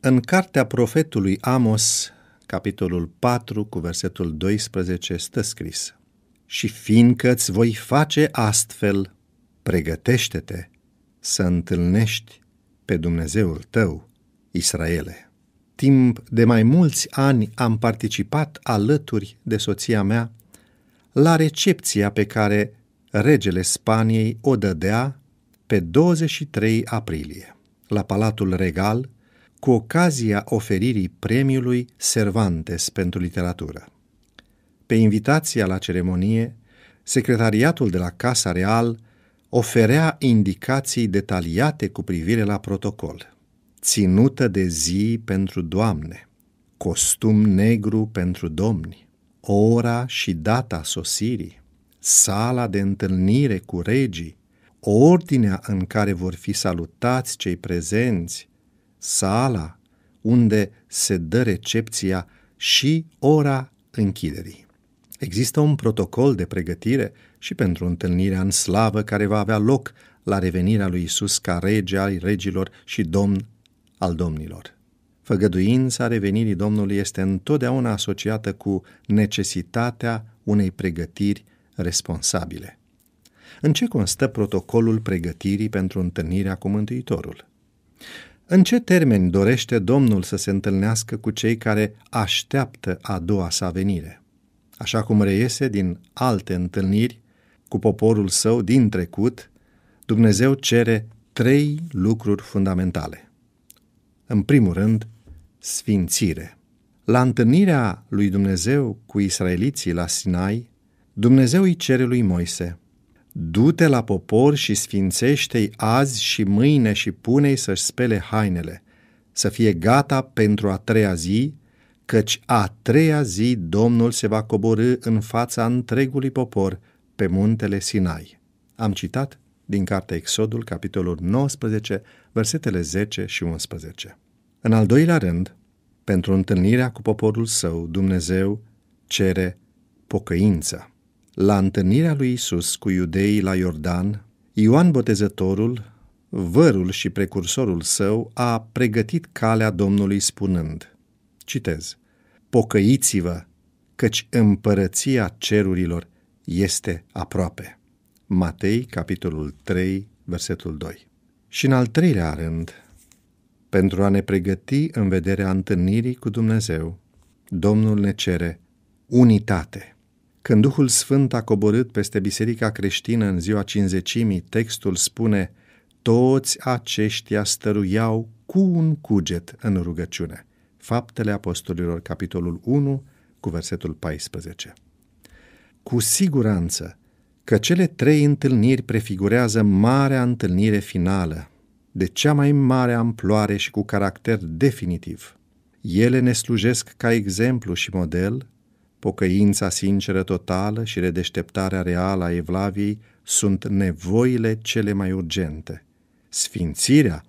În cartea profetului Amos, capitolul 4, cu versetul 12, stă scris Și fiindcă îți voi face astfel, pregătește-te să întâlnești pe Dumnezeul tău, Israele. Timp de mai mulți ani am participat alături de soția mea la recepția pe care regele Spaniei o dădea pe 23 aprilie la Palatul Regal cu ocazia oferirii premiului Cervantes pentru literatură. Pe invitația la ceremonie, secretariatul de la Casa Real oferea indicații detaliate cu privire la protocol. Ținută de zi pentru doamne, costum negru pentru domni, ora și data sosirii, sala de întâlnire cu regii, ordinea în care vor fi salutați cei prezenți, sala unde se dă recepția și ora închiderii. Există un protocol de pregătire și pentru întâlnirea în slavă care va avea loc la revenirea lui Isus ca rege al regilor și domn al domnilor. Făgăduința revenirii Domnului este întotdeauna asociată cu necesitatea unei pregătiri responsabile. În ce constă protocolul pregătirii pentru întâlnirea cu Mântuitorul? În ce termeni dorește Domnul să se întâlnească cu cei care așteaptă a doua sa venire? Așa cum reiese din alte întâlniri cu poporul său din trecut, Dumnezeu cere trei lucruri fundamentale. În primul rând, sfințire. La întâlnirea lui Dumnezeu cu israeliții la Sinai, Dumnezeu îi cere lui Moise – Du-te la popor și sfințește-i azi și mâine și pune-i să-și spele hainele, să fie gata pentru a treia zi, căci a treia zi Domnul se va coborâ în fața întregului popor pe muntele Sinai. Am citat din cartea Exodul, capitolul 19, versetele 10 și 11. În al doilea rând, pentru întâlnirea cu poporul său, Dumnezeu cere pocăință la întâlnirea lui Isus cu iudeii la Iordan, Ioan Botezătorul, vărul și precursorul său, a pregătit calea Domnului spunând, citez, Pocăiți-vă, căci împărăția cerurilor este aproape. Matei, capitolul 3, versetul 2. Și în al treilea rând, pentru a ne pregăti în vederea întâlnirii cu Dumnezeu, Domnul ne cere unitate. Când Duhul Sfânt a coborât peste biserica creștină în ziua cinzecimii, textul spune Toți aceștia stăruiau cu un cuget în rugăciune. Faptele Apostolilor, capitolul 1, cu versetul 14. Cu siguranță că cele trei întâlniri prefigurează marea întâlnire finală, de cea mai mare amploare și cu caracter definitiv. Ele ne slujesc ca exemplu și model Pocăința sinceră totală și redeșteptarea reală a Evlaviei sunt nevoile cele mai urgente. Sfințirea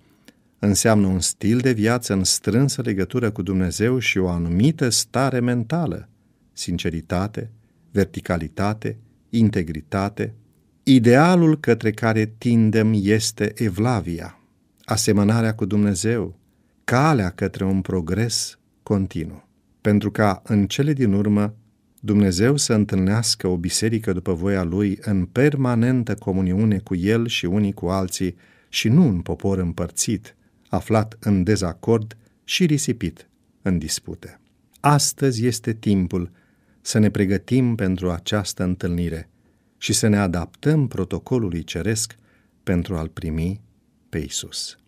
înseamnă un stil de viață în strânsă legătură cu Dumnezeu și o anumită stare mentală, sinceritate, verticalitate, integritate. Idealul către care tindem este Evlavia, asemănarea cu Dumnezeu, calea către un progres continuu pentru ca în cele din urmă Dumnezeu să întâlnească o biserică după voia Lui în permanentă comuniune cu El și unii cu alții și nu un popor împărțit, aflat în dezacord și risipit în dispute. Astăzi este timpul să ne pregătim pentru această întâlnire și să ne adaptăm protocolului ceresc pentru a-L primi pe Isus.